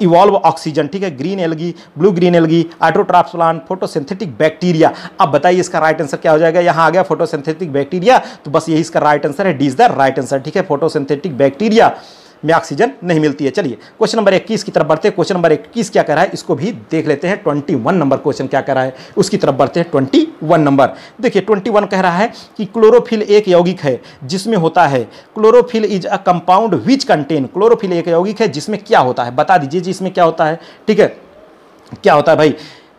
A: evolve oxygen ठीक है green algae blue green algae आइट्रोट्राप्सलान फोटोसिंथेटिक बैक्टीरिया अब बताइए इसका राइट आंसर क्या हो जाएगा यहाँ आ गया फोटोसिंथेटिक बैक्टीरिया तो बस यही इसका राइट आंसर है D is the right answer ठीक है फोटोसिंथेटिक बैक्टीरिया में ऑक्सीजन नहीं मिलती है चलिए क्वेश्चन नंबर इक्कीस की तरफ बढ़ते हैं क्वेश्चन नंबर इक्कीस क्या कर रहा है इसको भी देख लेते हैं ट्वेंटी वन नंबर क्वेश्चन क्या कर रहा है उसकी तरफ बढ़ते हैं ट्वेंटी वन नंबर देखिए ट्वेंटी वन कह रहा है कि क्लोरोफिल एक यौगिक है जिसमें होता है chlorophyll is a compound which contain chlorophyll एक यौगिक है जिसमें क्या होता है बता दीजिए जी इसमें क्या होता है ठीक है क्या होता है भाई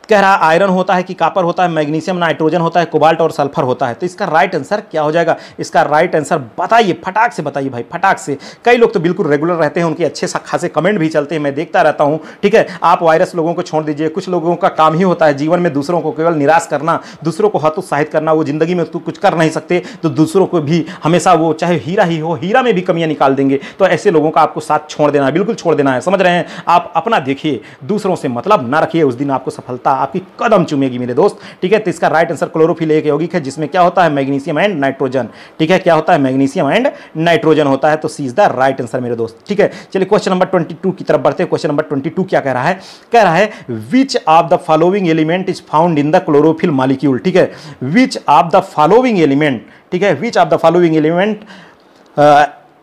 A: कह रहा है आयरन होता है कि कापर होता है मैग्नीशियम नाइट्रोजन होता है कोबाल्ट और सल्फर होता है तो इसका राइट आंसर क्या हो जाएगा इसका राइट आंसर बताइए फटाक से बताइए भाई फटाक से कई लोग तो बिल्कुल रेगुलर रहते हैं उनके अच्छे खासे कमेंट भी चलते हैं मैं देखता रहता हूँ ठीक है आप वायरस लोगों को छोड़ दीजिए कुछ लोगों का काम ही होता है जीवन में दूसरों को केवल निराश करना दूसरों को हतोत्साहित करना वो जिंदगी में तो कुछ कर नहीं सकते तो दूसरों को भी हमेशा वो चाहे हीरा ही हो हीरा में भी कमियाँ निकाल देंगे तो ऐसे लोगों का आपको साथ छोड़ देना है बिल्कुल छोड़ देना है समझ रहे हैं आप अपना देखिए दूसरों से मतलब ना रखिए उस दिन आपको सफलता होगा आपकी कदम चुमेगी मेरे दोस्त ठीक है तो इसका राइट आंसर क्लोरोफिल एक यौगिक है जिसमें क्या होता है मैग्नीशियम एंड नाइट्रोजन ठीक है क्या होता है मैग्नीशियम एंड नाइट्रोजन होता है तो C is the right answer मेरे दोस्त ठीक है चलिए क्वेश्चन नंबर ट्वेंटी की तरफ बढ़ते क्वेश्चन नंबर ट्वेंटी क्या कह रहा है कह रहा है which of the following element is found in the chlorophyll molecule ठीक है which of the following element ठीक है which of the following element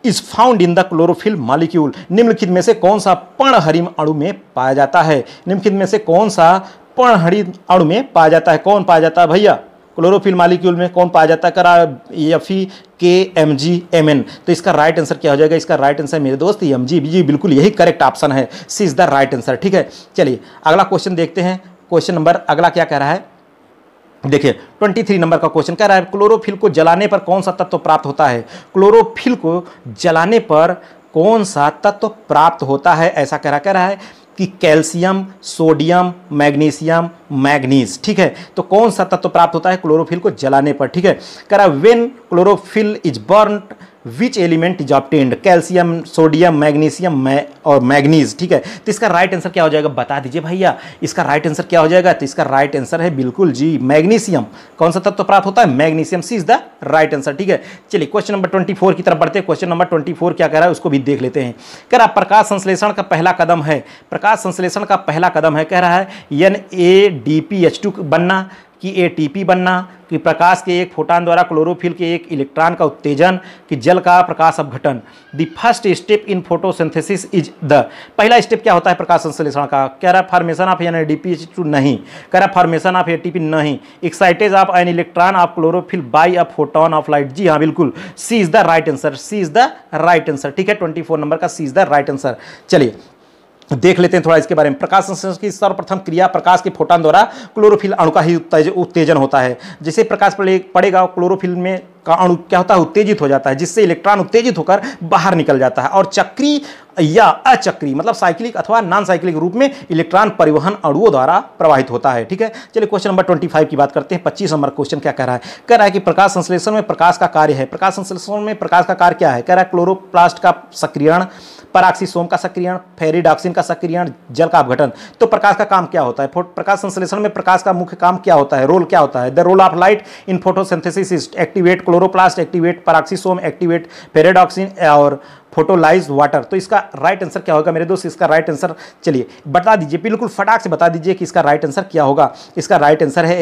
A: is found in the chlorophyll molecule निम्नलिखित में से कौन सा पर्णहरिम अणु में पाया जाता है निम्नलिखित में से कौन सा हरी अणु में पाया जाता है कौन पाया जाता है भैया क्लोरोफिल मालिक्यूल में कौन पाया जाता है करा एफ ई के एम जी एम एन तो इसका राइट आंसर क्या हो जाएगा इसका राइट आंसर मेरे दोस्त एम जी जी बिल्कुल यही करेक्ट ऑप्शन है C is the right answer ठीक है चलिए अगला क्वेश्चन देखते हैं क्वेश्चन नंबर अगला क्या कह रहा है देखिए 23 नंबर का क्वेश्चन कह रहा है क्लोरोफिल को जलाने पर कौन सा तत्व तो प्राप्त होता है क्लोरोफिल को जलाने पर कौन सा तत्व तो प्राप्त होता है ऐसा कह रहा कह रहा है कि कैल्शियम सोडियम मैग्नीशियम मैग्नीज ठीक है तो कौन सा तत्व तो प्राप्त होता है क्लोरोफिल को जलाने पर ठीक है करा when chlorophyll is burn which element is obtained calcium sodium magnesium मै और मैग्नीज ठीक है तो इसका राइट आंसर क्या हो जाएगा बता दीजिए भैया इसका राइट आंसर क्या हो जाएगा तो इसका राइट आंसर है बिल्कुल जी मैग्नीशियम कौन सा तत्व तो प्राप्त होता है magnesium C is the right answer ठीक है चलिए क्वेश्चन नंबर ट्वेंटी फोर की तरफ बढ़ते हैं क्वेश्चन नंबर ट्वेंटी फोर क्या कह रहा है उसको भी देख लेते हैं कह रहा प्रकाश संश्लेषण का पहला कदम है प्रकाश संश्लेषण का पहला कदम है कह रहा है N A D P H two बनना कि एटीपी बनना कि प्रकाश के एक फोटान द्वारा क्लोरोफिल के एक इलेक्ट्रॉन का उत्तेजन कि जल का प्रकाश अवघटन the first step in photosynthesis is the पहला स्टेप क्या होता है प्रकाश संश्लेषण का कह रहा formation of N D P two नहीं कह रहा फॉर्मेशन ऑफ एटीपी नहीं excitation of an electron of chlorophyll by a photon of light जी हाँ बिल्कुल C is the right answer C is the right answer ठीक है ट्वेंटी नंबर का C is the right answer चलिए तो देख लेते हैं थोड़ा इसके बारे में प्रकाश संश्लेषण की सर्वप्रथम क्रिया प्रकाश के फोटान द्वारा क्लोरोफिल अणु का ही उत्तेजन होता है जैसे प्रकाश पड़े पड़ेगा क्लोरोफिल में का अणु क्या होता है उत्तेजित हो जाता है जिससे इलेक्ट्रॉन उत्तेजित होकर बाहर निकल जाता है और चक्री या अचक्री मतलब साइक्लिक अथवा नॉन साइक्लिक रूप में इलेक्ट्रॉन परिवहन अणुओं द्वारा प्रवाहित होता है ठीक है चलिए क्वेश्चन नंबर ट्वेंटी फाइव की बात करते हैं पच्चीस नंबर क्वेश्चन क्या कह रहा है कह रहा है कि प्रकाश संश्लेषण में प्रकाश का कार्य है प्रकाश संश्लेषण में प्रकाश का कार्य क्या है कह रहा है क्लोरोप्लास्ट का सक्रियण पराक्सीसोम का सक्रियण फेरिडाक्सिन का सक्रियण जल का अपघटन तो प्रकाश का काम क्या होता है प्रकाश संश्लेषण में प्रकाश का मुख्य काम क्या होता है रोल क्या होता है the role of light in photosynthesis activate chloroplast activate peroxisome activate ferredoxin और फोटोलाइज वाटर तो इसका राइट आंसर क्या होगा मेरे दोस्त इसका राइट आंसर चलिए बता दीजिए बिल्कुल फटाक से बता दीजिए कि इसका राइट आंसर क्या होगा इसका राइट आंसर है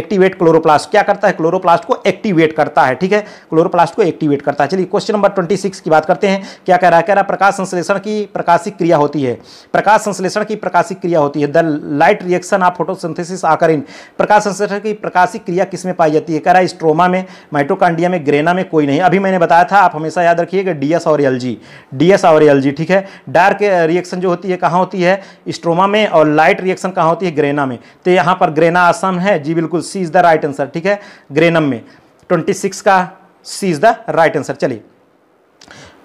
A: एक्टिवेट क्लोरोप्लास्ट क्या करता है क्लोरोप्लास्ट को एक्टिवेट करता है ठीक है क्लोरोप्लास्ट को एक्टिवेट करता है चलिए क्वेश्चन नंबर ट्वेंटी सिक्स की बात करते हैं क्या कह रहा है कह रहा है प्रकाश संश्लेषण की प्रकाशिक क्रिया होती है प्रकाश संश्लेषण की प्रकाशिक क्रिया होती है the light reaction of photosynthesis occur in प्रकाश संश्लेषण की प्रकाशिक क्रिया किसमें पाई जाती है कह रहा है स्ट्रोमा में माइटोकांडिया में ग्रेना में कोई नहीं अभी मैंने बताया था आप हमेशा याद रखिएगा डीएस और एल जी डीएस और एल जी ठीक है डार्क रिएक्शन जो होती है कहाँ होती है स्ट्रोमा में और लाइट रिएक्शन कहाँ होती है ग्रेना में तो यहाँ पर ग्रेना आसम है जी बिल्कुल C is the right answer ठीक है ग्रेनम में ट्वेंटी सिक्स का C is the right answer चलिए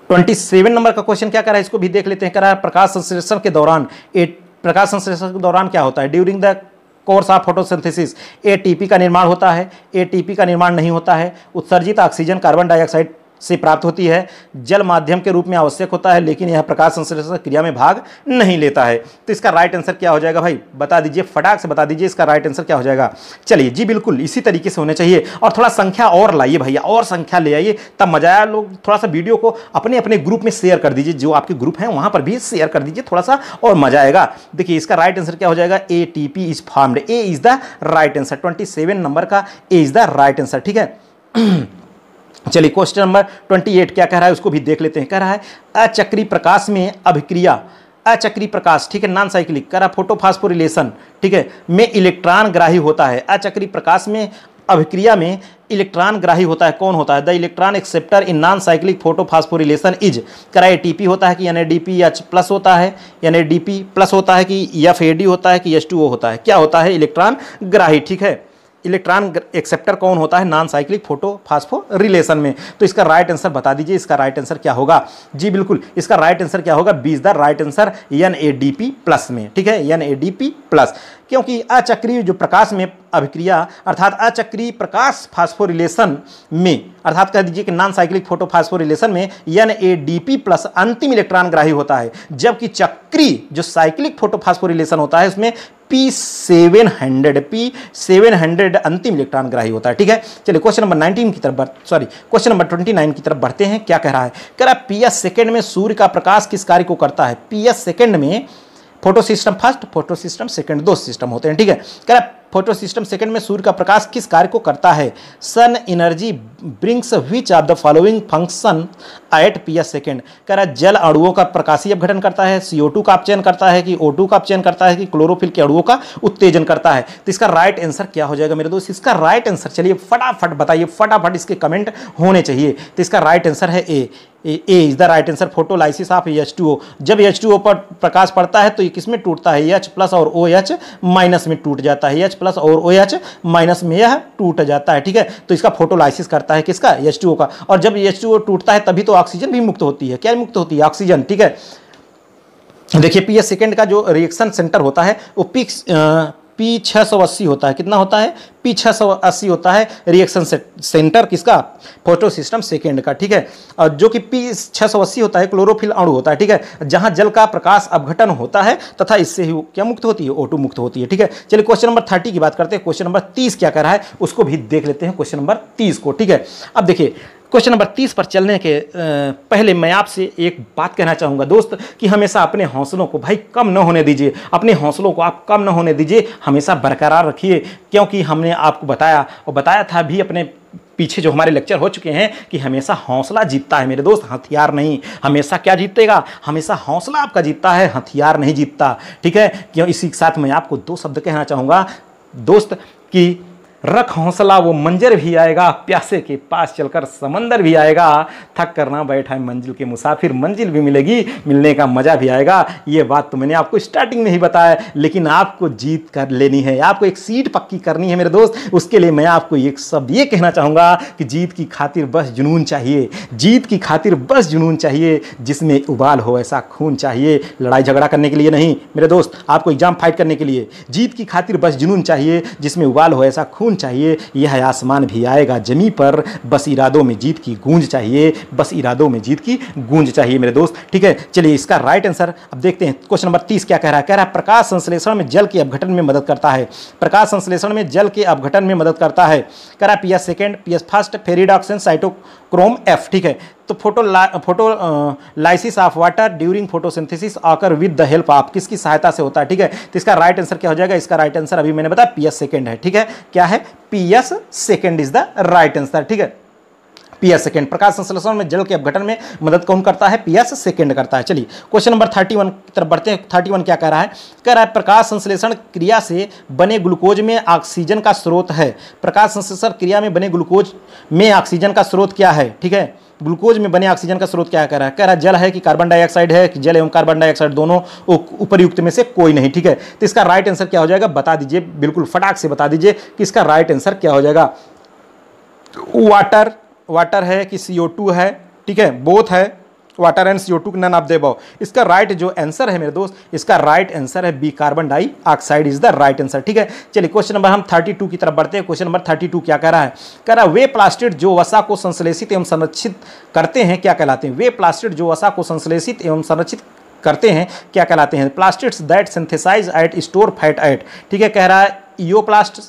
A: ट्वेंटी सेवन नंबर का क्वेश्चन क्या करा है इसको भी देख लेते हैं करा प्रकाश संश्लेषण के दौरान ए प्रकाश संश्लेषण के दौरान क्या होता है during the course of photosynthesis ATP का निर्माण होता है एटीपी का निर्माण नहीं होता है उत्सर्जित ऑक्सीजन कार्बन डाइऑक्साइड से प्राप्त होती है जल माध्यम के रूप में आवश्यक होता है लेकिन यह प्रकाश संश्लेषण क्रिया में भाग नहीं लेता है तो इसका राइट आंसर क्या हो जाएगा भाई बता दीजिए फटाक से बता दीजिए इसका राइट आंसर क्या हो जाएगा चलिए जी बिल्कुल इसी तरीके से होने चाहिए और थोड़ा संख्या और लाइए भैया और संख्या ले आइए तब मजा आया लोग थोड़ा सा वीडियो को अपने अपने ग्रुप में शेयर कर दीजिए जो आपके ग्रुप हैं वहाँ पर भी शेयर कर दीजिए थोड़ा सा और मजा आएगा देखिए इसका राइट आंसर क्या हो जाएगा A T P is formed A is the right answer twenty seven number का A is the right answer ठीक है चलिए क्वेश्चन नंबर ट्वेंटी एट क्या कह रहा है उसको भी देख लेते हैं कह रहा है अचक्री प्रकाश में अभिक्रिया अचक्री प्रकाश ठीक है नॉन साइक्लिक कह रहा फोटोफास्फोरिलेशन ठीक है में इलेक्ट्रॉन ग्राही होता है अचक्री प्रकाश में अभिक्रिया में इलेक्ट्रॉन ग्राही होता है कौन होता है the electron acceptor in non cyclic photophosphorylation is करा ए होता है कि यानी डी पी एच प्लस होता है यानी डी पी प्लस होता है कि एफ ए डी होता है कि एच टू ओ होता है क्या होता है इलेक्ट्रॉन ग्राही ठीक है इलेक्ट्रॉन एक्सेप्टर कौन होता है non cyclic photophosphorylation में तो इसका राइट आंसर बता दीजिए इसका राइट आंसर क्या होगा जी बिल्कुल इसका राइट आंसर क्या होगा B is the right answer N A D P plus में ठीक है N A D P plus क्योंकि अचक्रीय जो प्रकाश में अभिक्रिया अर्थात अचक्रीय प्रकाश फास्फोरिलेशन में अर्थात कह दीजिए कि नॉन साइक्लिक फोटोफास्फोरिलेशन में N A D P plus अंतिम इलेक्ट्रॉन ग्राही होता है जबकि चक्री जो साइक्लिक फोटोफास्फोरिलेशन होता है उसमें P seven hundred P seven hundred अंतिम इलेक्ट्रॉन ग्राही होता है ठीक है चलिए क्वेश्चन नंबर नाइनटीन की तरफ sorry question number twenty nine की तरफ बढ़ते हैं क्या कह रहा है कह रहा है पी एस सेकेंड में सूर्य का प्रकाश किस कार्य को करता है पी एस सेकेंड में photo system first photo system second दो सिस्टम होते हैं ठीक है कह रहा फोटो सिस्टम सेकंड में सूर्य का प्रकाश किस कार्य को करता है sun energy brings which are the following function at P S second कह रहा है जल अणुओं का प्रकाशीय अपघटन करता है सीओ टू का अपचयन करता है कि ओ टू का अपचयन करता है कि क्लोरोफिल के अणुओं का उत्तेजन करता है तो इसका राइट आंसर क्या हो जाएगा मेरे दोस्त इसका राइट आंसर चलिए फटाफट बताइए फटाफट इसके कमेंट होने चाहिए तो इसका राइट आंसर है A A is the right answer photolysis of H two O जब एच टू ओ पर प्रकाश पड़ता है तो ये किस में टूटता है एच प्लस और ओ एच माइनस में टूट जाता है एच प्लस और ओ OH माइनस में यह टूट जाता है ठीक है तो इसका फोटोलाइसिस करता है किसका एच का और जब एच टूटता है तभी तो ऑक्सीजन भी मुक्त होती है क्या मुक्त होती है ऑक्सीजन ठीक है देखिए पी सेकंड का जो रिएक्शन सेंटर होता है वो पी पी अस्सी होता है कितना होता है पी सौ अस्सी होता है रिएक्शन से, सेंटर किसका फोटो सिस्टम सेकेंड का ठीक है और जो कि पी छः सौ अस्सी होता है क्लोरोफिल अणु होता है ठीक है जहां जल का प्रकाश अवघटन होता है तथा इससे ही क्या मुक्त होती है ओटू मुक्त होती है ठीक है चलिए क्वेश्चन नंबर थर्टी की बात करते हैं क्वेश्चन नंबर तीस क्या कर रहा है उसको भी देख लेते हैं क्वेश्चन नंबर तीस को ठीक है अब देखिए क्वेश्चन नंबर तीस पर चलने के पहले मैं आपसे एक बात कहना चाहूँगा दोस्त कि हमेशा अपने हौसलों को भाई कम न होने दीजिए अपने हौसलों को आप कम न होने दीजिए हमेशा बरकरार रखिए क्योंकि हमने आपको बताया और बताया था भी अपने पीछे जो हमारे लेक्चर हो चुके हैं कि हमेशा हौसला जीतता है मेरे दोस्त हथियार नहीं हमेशा क्या जीतेगा हमेशा हौसला आपका जीतता है हथियार नहीं जीतता ठीक है क्यों इसी के साथ मैं आपको दो शब्द कहना चाहूँगा दोस्त कि रख हौसला वो मंजर भी आएगा प्यासे के पास चलकर समंदर भी आएगा थक कर ना बैठा है मंजिल के मुसाफिर मंजिल भी मिलेगी मिलने का मज़ा भी आएगा ये बात तो मैंने आपको स्टार्टिंग में ही बताया लेकिन आपको जीत कर लेनी है आपको एक सीट पक्की करनी है मेरे दोस्त उसके लिए मैं आपको एक सब ये कहना चाहूँगा कि जीत की खातिर बस जुनून चाहिए जीत की खातिर बस जुनून चाहिए जिसमें उबाल हो ऐसा खून चाहिए लड़ाई झगड़ा करने के लिए नहीं मेरे दोस्त आपको एग्जाम फाइट करने के लिए जीत की खातिर बस जुनून चाहिए जिसमें उबाल हो ऐसा खून चाहिए यह आसमान भी आएगा जमी पर बस इरादों में जीत की गूंज चाहिए बस इरादों में जीत की गूंज चाहिए मेरे दोस्त ठीक है चलिए इसका राइट आंसर अब देखते हैं क्वेश्चन नंबर तीस क्या कह रहा है कह रहा है प्रकाश संश्लेषण में जल के अवघटन में मदद करता है प्रकाश संश्लेषण में जल के अवघटन में मदद करता है कह रहा है P S second P S first ferredoxin cytochrome F ठीक है तो फोटो ला, photolysis of water during photosynthesis occur with the help of किसकी सहायता से होता है ठीक है तो इसका राइट आंसर क्या हो जाएगा इसका राइट आंसर अभी मैंने बताया पी एस सेकेंड है ठीक है क्या है P S is the right answer ठीक है पीएस सेकेंड प्रकाश संश्लेषण में जल के अपघटन में मदद कौन करता है पीएस सेकेंड करता है चलिए क्वेश्चन नंबर थर्टी वन की तरफ बढ़ते हैं थर्टी वन क्या कह रहा है कह रहा है प्रकाश संश्लेषण क्रिया से बने ग्लूकोज में ऑक्सीजन का स्रोत है प्रकाश संश्लेषण क्रिया में बने ग्लूकोज में ऑक्सीजन का स्रोत क्या है ठीक है ग्लूकोज में बने ऑक्सीजन का स्रोत क्या कह रहा है कह रहा है जल है कि कार्बन डाइऑक्साइड है कि जल एवं कार्बन डाइऑक्साइड दोनों उपरयुक्त में से कोई नहीं ठीक है तो इसका राइट आंसर क्या हो जाएगा बता दीजिए बिल्कुल फटाक से बता दीजिए कि इसका राइट आंसर क्या हो जाएगा वाटर वाटर है कि सी है ठीक है बोथ है water and CO two none of the above इसका राइट right जो आंसर है मेरे दोस्त इसका राइट right आंसर है B carbon dioxide is the right answer ठीक है चलिए क्वेश्चन नंबर हम 32 की तरफ बढ़ते हैं क्वेश्चन नंबर 32 क्या कह रहा है कह रहा है वे प्लास्टिड जो वसा को संश्लेषित एवं संरक्षित करते हैं क्या कहलाते हैं वे प्लास्टिड जो वसा को संश्लेषित एवं संरक्षित करते हैं क्या कहलाते हैं plastids that synthesize at store fat at ठीक है कह रहा है ईओप्लास्ट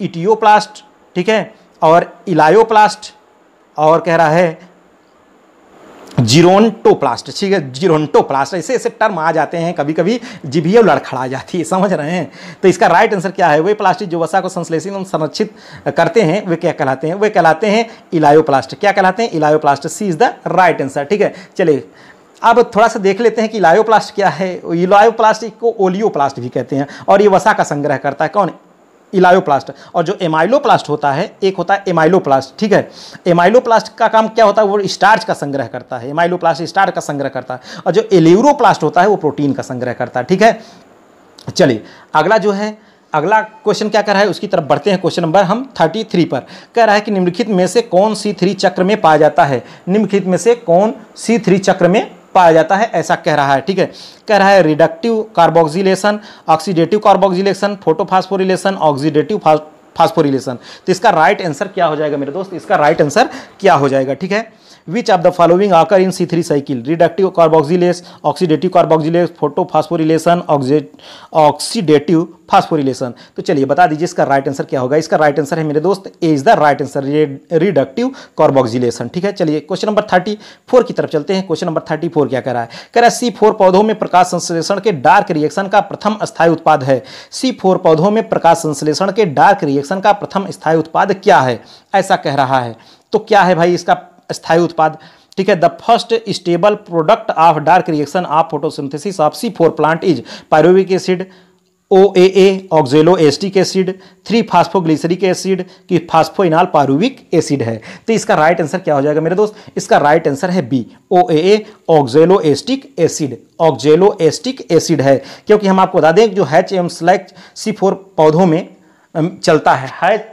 A: इटियोप्लास्ट ठीक है और इलायोप्लास्ट और कह रहा है जीरोनटोप्लास्ट ठीक है जीरोनटोप्लास्ट ऐसे ऐसे टर्म आ जाते हैं कभी कभी जिभियो लड़खड़ा जाती है समझ रहे हैं तो इसका राइट आंसर क्या है वे प्लास्टिक जो वसा को संश्लेषित एवं संरक्षित करते हैं वे क्या कहलाते हैं वे कहलाते हैं इलायोप्लास्ट क्या कहलाते हैं elaioplast C is the right answer ठीक है चलिए अब थोड़ा सा देख लेते हैं कि इलायोप्लास्ट क्या है इलायोप्लास्ट को ओलियोप्लास्ट भी कहते हैं और ये वसा का संग्रह करता है कौन इलायोप्लास्ट और जो एमाइलोप्लास्ट होता है एक होता है एमाइलोप्लास्ट ठीक है एमाइलोप्लास्ट का काम क्या होता है वो स्टार्च का संग्रह करता है एमाइलोप्लास्ट स्टार्च का संग्रह करता है और जो एल्यूरोप्लास्ट होता है वो प्रोटीन का संग्रह करता है ठीक है चलिए अगला जो है अगला क्वेश्चन क्या कर रहा है उसकी तरफ बढ़ते हैं क्वेश्चन नंबर हम 33 पर कह रहा है कि निम्नलिखित में से कौन सी थ्री चक्र में पाया जाता है निम्नलिखित में से कौन सी थ्री चक्र में पाया जाता है ऐसा कह रहा है ठीक है कह रहा है reductive carboxylation oxidative carboxylation photophosphorylation oxidative phosphorylation तो इसका राइट आंसर क्या हो जाएगा मेरे दोस्त इसका राइट आंसर क्या हो जाएगा ठीक है which of the following occur in C three cycle reductive carboxylase oxidative carboxylase photophosphorylation oxidative phosphorylation तो चलिए बता दीजिए इसका राइट आंसर क्या होगा इसका राइट आंसर है मेरे दोस्त A is the right answer reductive carboxylation ठीक है चलिए क्वेश्चन नंबर थर्टी फोर की तरफ चलते हैं क्वेश्चन नंबर थर्टी फोर क्या कह रहा है कह रहा है सी फोर पौधों में प्रकाश संश्लेषण के डार्क रिएक्शन का प्रथम स्थायी उत्पाद है सी फोर पौधों में प्रकाश संश्लेषण के डार्क रिएक्शन का प्रथम स्थायी उत्पाद क्या है ऐसा कह रहा है तो क्या है भाई इसका स्थायी उत्पाद ठीक है the first stable product of dark reaction of photosynthesis of C four plant is pyruvic acid O A A oxaloacetic acid three phosphoglyceric acid की फास्फोइनाल पारुविक एसिड है तो इसका राइट आंसर क्या हो जाएगा मेरे दोस्त इसका राइट आंसर है B O A A oxaloacetic acid oxaloacetic acid है क्योंकि हम आपको बता दें जो Hatch and Slack C four पौधों में चलता है हैच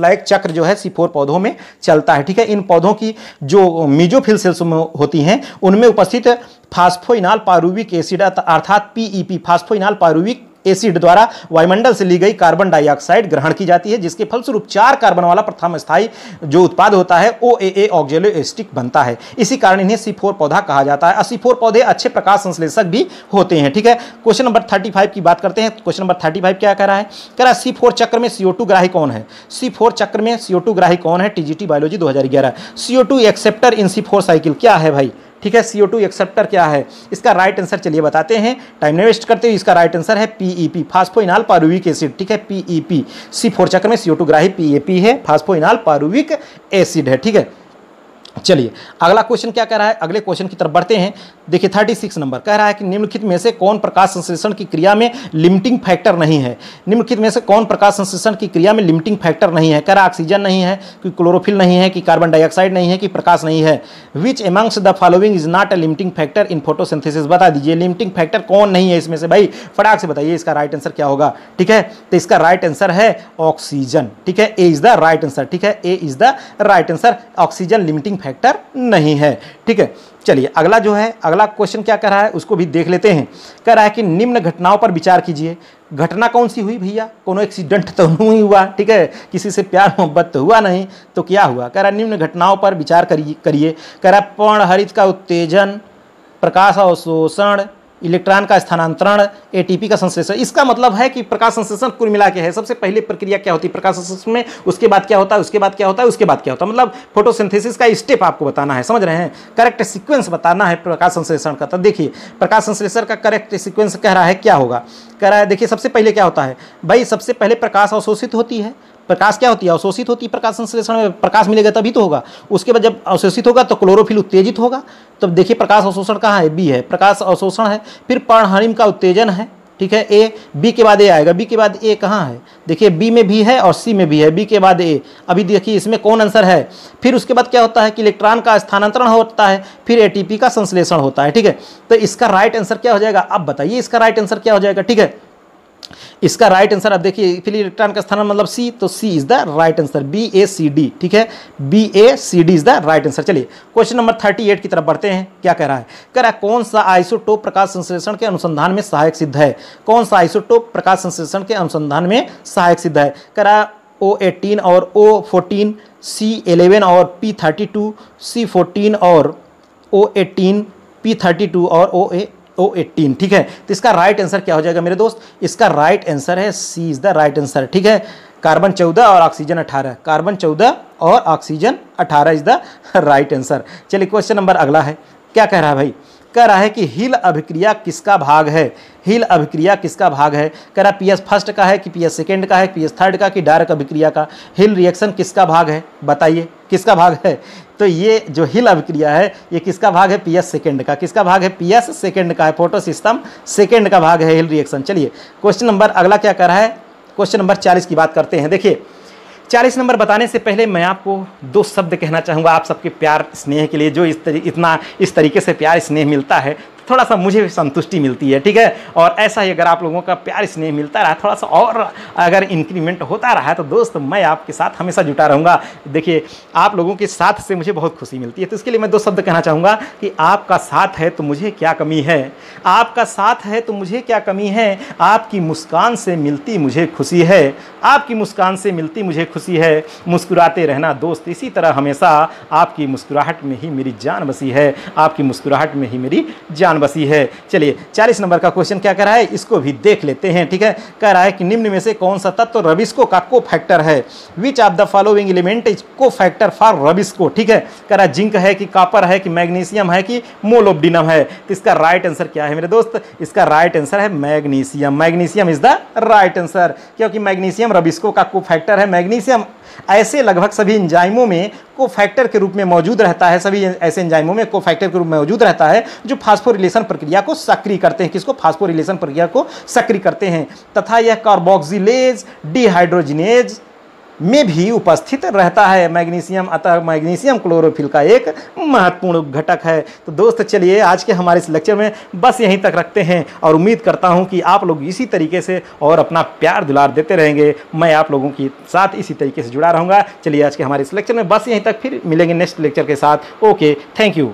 A: लाइक चक्र जो है सी पौधों में चलता है ठीक है इन पौधों की जो मीजोफिल सेल्स होती हैं उनमें उपस्थित फास्फोइनाल पारूविक एसिड अर्थात PEP phosphoenol e pyruvic acid द्वारा वायुमंडल से ली गई कार्बन डाइऑक्साइड ग्रहण की जाती है जिसके फलस्वरूप चार कार्बन वाला प्रथम स्थायी जो उत्पाद होता है ओ ए ए ऑक्जेलो एस्टिक बनता है इसी कारण इन्हें फोर पौधा कहा जाता है फोर पौधे अच्छे प्रकाश संश्लेषक भी होते हैं ठीक है क्वेश्चन नंबर थर्टी फाइव की बात करते हैं क्वेश्चन नंबर थर्टी फाइव क्या कह रहा है कह रहा है सी फोर चक्र में सीओ टू ग्राही कौन है सी फोर चक्र में सीओ टू ग्राही कौन है टीजीटी बायोलॉजी दो हजार ग्यारह CO two acceptor in C four cycle क्या है भाई ठीक है सीओ टू एक्सेप्टर क्या है इसका राइट आंसर चलिए बताते हैं टाइम नहीं वेस्ट करते हुए इसका राइट आंसर है पीईपी फास्फोइनाल पारुविक एसिड ठीक है पीईपी सी फोर चक्र में सीओ टू ग्राही पीएपी है फास्फोइनाल पारुविक एसिड है ठीक है चलिए अगला क्वेश्चन क्या कह रहा है अगले क्वेश्चन की तरफ बढ़ते हैं देखिए थर्टी सिक्स नंबर कह रहा है कि निम्नलिखित में से कौन प्रकाश संश्लेषण की क्रिया में लिमिटिंग फैक्टर नहीं है निम्नलिखित में से कौन प्रकाश संश्लेषण की क्रिया में लिमिटिंग फैक्टर नहीं है कह रहा ऑक्सीजन नहीं है कि क्लोरोफिल नहीं है कि कार्बन डाइऑक्साइड नहीं है कि प्रकाश नहीं है which amongst the following is not a limiting factor in photosynthesis बता दीजिए लिमिटिंग फैक्टर कौन नहीं है इसमें से भाई फटाक से बताइए इसका राइट आंसर क्या होगा ठीक है तो इसका राइट आंसर है ऑक्सीजन ठीक है A is the right answer ठीक है A is the right answer oxygen limiting factor नहीं है ठीक है चलिए अगला जो है अगला क्वेश्चन क्या कर रहा है उसको भी देख लेते हैं कह रहा है कि निम्न घटनाओं पर विचार कीजिए घटना कौन सी हुई भैया कोनो एक्सीडेंट तो नहीं हुआ ठीक है किसी से प्यार मोहब्बत तो हुआ नहीं तो क्या हुआ कह रहा निम्न घटनाओं पर विचार करिए करिए कह रहा हरित का उत्तेजन प्रकाश अवशोषण इलेक्ट्रॉन का स्थानांतरण एटीपी का संश्लेषण इसका मतलब है कि प्रकाश संश्लेषण कुल मिला के है सबसे पहले प्रक्रिया क्या होती है प्रकाश संश्लेषण में उसके बाद क्या होता है उसके बाद क्या होता है उसके बाद क्या होता है मतलब फोटोसिंथेसिस का स्टेप आपको बताना है समझ रहे हैं करेक्ट सिक्वेंस बताना है प्रकाश संश्लेषण का तो देखिए प्रकाश संश्लेषण का करेक्ट सिक्वेंस कह रहा है क्या होगा कह रहा है देखिए सबसे पहले क्या होता है भाई सबसे पहले प्रकाश अवशोषित होती है प्रकाश क्या होती है अवशोषित होती है प्रकाश संश्लेषण में प्रकाश मिलेगा तभी तो होगा उसके बाद जब अवशोषित होगा तो क्लोरोफिल उत्तेजित होगा तब देखिए प्रकाश अवशोषण कहाँ है बी है प्रकाश अवशोषण है फिर पर्णहरिम का उत्तेजन है ठीक है ए बी के बाद ए आएगा बी के बाद ए कहाँ है देखिए बी में भी है और सी में भी है बी के बाद ए अभी देखिए इसमें कौन आंसर है फिर उसके बाद क्या होता है कि इलेक्ट्रॉन का स्थानांतरण होता है फिर एटीपी का संश्लेषण होता है ठीक है तो इसका राइट आंसर क्या हो जाएगा अब बताइए इसका राइट आंसर क्या हो जाएगा ठीक है इसका राइट आंसर आप देखिए फिर इलेक्ट्रॉन का स्थान मतलब सी तो C is the right answer B A C D ठीक है B A C D is the right answer चलिए क्वेश्चन नंबर थर्टी एट की तरफ बढ़ते हैं क्या कह रहा है कह रहा है कौन सा आइसोटोप प्रकाश संश्लेषण के अनुसंधान में सहायक सिद्ध है कौन सा आइसोटोप प्रकाश संश्लेषण के अनुसंधान में सहायक सिद्ध है कह रहा ओ एटीन और ओ फोर्टीन सी एलेवन और P thirty two C fourteen और O eighteen P thirty two और ओ ए ओ एटीन ठीक है तो इसका राइट आंसर क्या हो जाएगा मेरे दोस्त इसका राइट आंसर है C is the right answer ठीक है कार्बन चौदह और ऑक्सीजन अठारह कार्बन चौदह और ऑक्सीजन अठारह इज़ द राइट आंसर चलिए क्वेश्चन नंबर अगला है क्या कह रहा है भाई कह रहा है कि हिल अभिक्रिया किसका भाग है हिल अभिक्रिया किसका भाग है कह रहा पी एस फर्स्ट का है कि पी एस सेकेंड का है पी एस थर्ड का कि डायरेक्ट अभिक्रिया का हिल रिएक्शन किसका भाग है बताइए किसका भाग है तो ये जो हिल अभिक्रिया है ये किसका भाग है पीएस सेकंड सेकेंड का किसका भाग है पी एस सेकेंड का है फोटो सिस्टम सेकेंड का भाग है हिल रिएक्शन चलिए क्वेश्चन नंबर अगला क्या कर रहा है क्वेश्चन नंबर चालीस की बात करते हैं देखिए चालीस नंबर बताने से पहले मैं आपको दो शब्द कहना चाहूँगा आप सबके प्यार स्नेह के लिए जो इस तरी, इतना इस तरीके से प्यार स्नेह मिलता है थोड़ा सा मुझे भी संतुष्टि मिलती है ठीक है और ऐसा ही अगर आप लोगों का प्यार स्नेह मिलता रहा थोड़ा सा और अगर इंक्रीमेंट होता रहा तो दोस्त मैं आपके साथ हमेशा जुटा रहूँगा देखिए आप लोगों के साथ से मुझे बहुत खुशी मिलती है तो इसके लिए मैं दो शब्द कहना चाहूँगा कि आपका साथ है तो मुझे क्या कमी है आपका साथ है तो मुझे क्या कमी है आपकी मुस्कान से मिलती मुझे खुशी है आपकी मुस्कान से मिलती मुझे खुशी है मुस्कुराते रहना दोस्त इसी तरह हमेशा आपकी मुस्कुराहट में ही मेरी जान बसी है आपकी मुस्कुराहट में ही मेरी जान जान बसी है चलिए चालीस नंबर का क्वेश्चन क्या कर रहा है इसको भी देख लेते हैं ठीक है कह रहा है कि निम्न में से कौन सा तत्व तो रबिस्को का को फैक्टर है which of the following element is cofactor for RuBisCO ठीक है कह रहा है जिंक है कि कापर है कि मैग्नीशियम है कि मोलोबिनम है तो इसका राइट आंसर क्या है मेरे दोस्त इसका राइट आंसर है magnesium magnesium is the right answer क्योंकि मैग्नीशियम रबिस्को का को फैक्टर है मैग्नीशियम ऐसे लगभग सभी इंजाइमों में को फैक्टर के रूप में मौजूद रहता है सभी ऐसे इंजाइमों में को फैक्टर के रूप में मौजूद रहता है जो फास्फोर फॉस्फोरिलेशन प्रक्रिया को सक्रिय करते हैं किसको फॉस्फोरिलेशन प्रक्रिया को सक्रिय करते हैं तथा यह कार्बोक्सिलेज डिहाइड्रोजिनेज में भी उपस्थित रहता है मैग्नीशियम अतः मैग्नीशियम क्लोरोफिल का एक महत्वपूर्ण घटक है तो दोस्त चलिए आज के हमारे इस लेक्चर में बस यहीं तक रखते हैं और उम्मीद करता हूं कि आप लोग इसी तरीके से और अपना प्यार दुलार देते रहेंगे मैं आप लोगों के साथ इसी तरीके से जुड़ा रहूँगा चलिए आज के हमारे इस लेक्चर में बस यहीं तक फिर मिलेंगे नेक्स्ट लेक्चर के साथ ओके थैंक यू